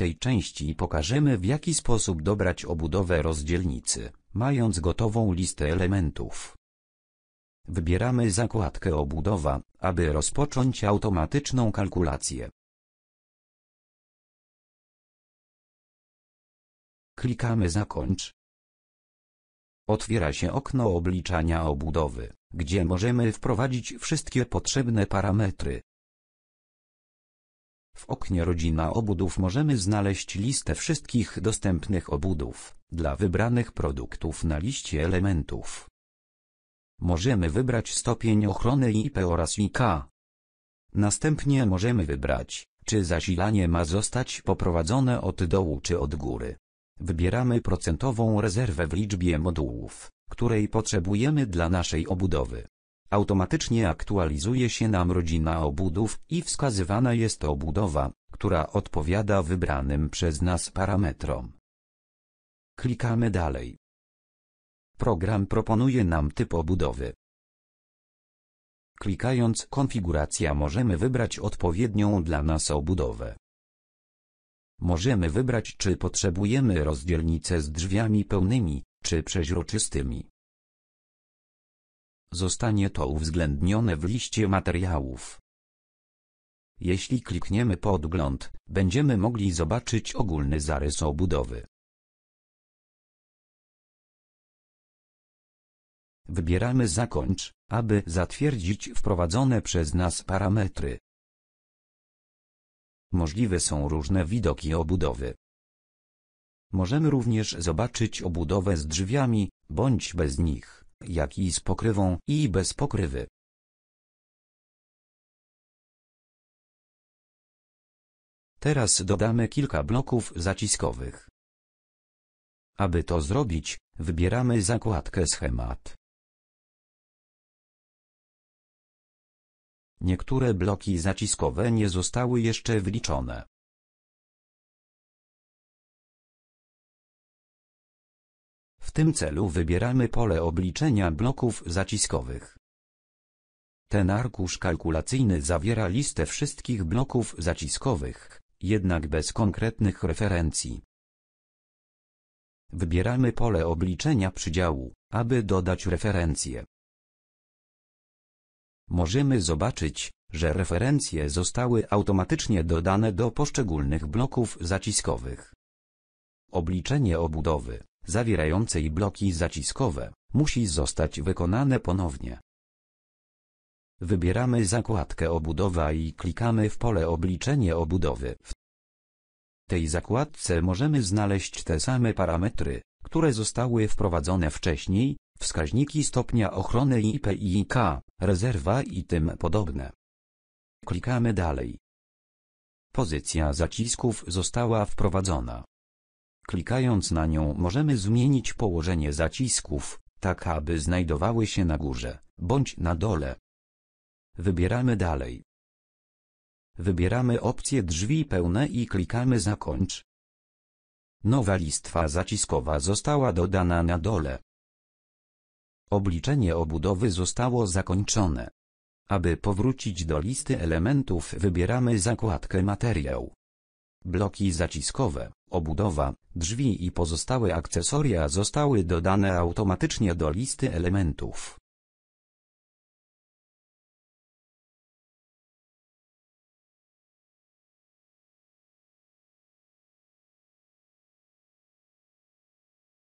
tej części pokażemy w jaki sposób dobrać obudowę rozdzielnicy, mając gotową listę elementów. Wybieramy zakładkę obudowa, aby rozpocząć automatyczną kalkulację. Klikamy zakończ. Otwiera się okno obliczania obudowy, gdzie możemy wprowadzić wszystkie potrzebne parametry. W oknie Rodzina Obudów możemy znaleźć listę wszystkich dostępnych obudów dla wybranych produktów na liście elementów. Możemy wybrać stopień ochrony IP oraz IK. Następnie możemy wybrać, czy zasilanie ma zostać poprowadzone od dołu czy od góry. Wybieramy procentową rezerwę w liczbie modułów, której potrzebujemy dla naszej obudowy automatycznie aktualizuje się nam rodzina obudów i wskazywana jest obudowa, która odpowiada wybranym przez nas parametrom. Klikamy dalej. Program proponuje nam typ obudowy. Klikając Konfiguracja możemy wybrać odpowiednią dla nas obudowę. Możemy wybrać czy potrzebujemy rozdzielnicę z drzwiami pełnymi, czy przeźroczystymi. Zostanie to uwzględnione w liście materiałów. Jeśli klikniemy podgląd, będziemy mogli zobaczyć ogólny zarys obudowy. Wybieramy Zakończ, aby zatwierdzić wprowadzone przez nas parametry. Możliwe są różne widoki obudowy. Możemy również zobaczyć obudowę z drzwiami, bądź bez nich jak i z pokrywą i bez pokrywy. Teraz dodamy kilka bloków zaciskowych. Aby to zrobić, wybieramy zakładkę Schemat. Niektóre bloki zaciskowe nie zostały jeszcze wliczone. W tym celu wybieramy pole obliczenia bloków zaciskowych. Ten arkusz kalkulacyjny zawiera listę wszystkich bloków zaciskowych, jednak bez konkretnych referencji. Wybieramy pole obliczenia przydziału, aby dodać referencje. Możemy zobaczyć, że referencje zostały automatycznie dodane do poszczególnych bloków zaciskowych. Obliczenie obudowy zawierającej bloki zaciskowe, musi zostać wykonane ponownie. Wybieramy zakładkę obudowa i klikamy w pole obliczenie obudowy. W tej zakładce możemy znaleźć te same parametry, które zostały wprowadzone wcześniej, wskaźniki stopnia ochrony IPIK, rezerwa i tym podobne. Klikamy dalej. Pozycja zacisków została wprowadzona. Klikając na nią możemy zmienić położenie zacisków, tak aby znajdowały się na górze, bądź na dole. Wybieramy dalej. Wybieramy opcję drzwi pełne i klikamy zakończ. Nowa listwa zaciskowa została dodana na dole. Obliczenie obudowy zostało zakończone. Aby powrócić do listy elementów wybieramy zakładkę materiał. Bloki zaciskowe obudowa, drzwi i pozostałe akcesoria zostały dodane automatycznie do listy elementów.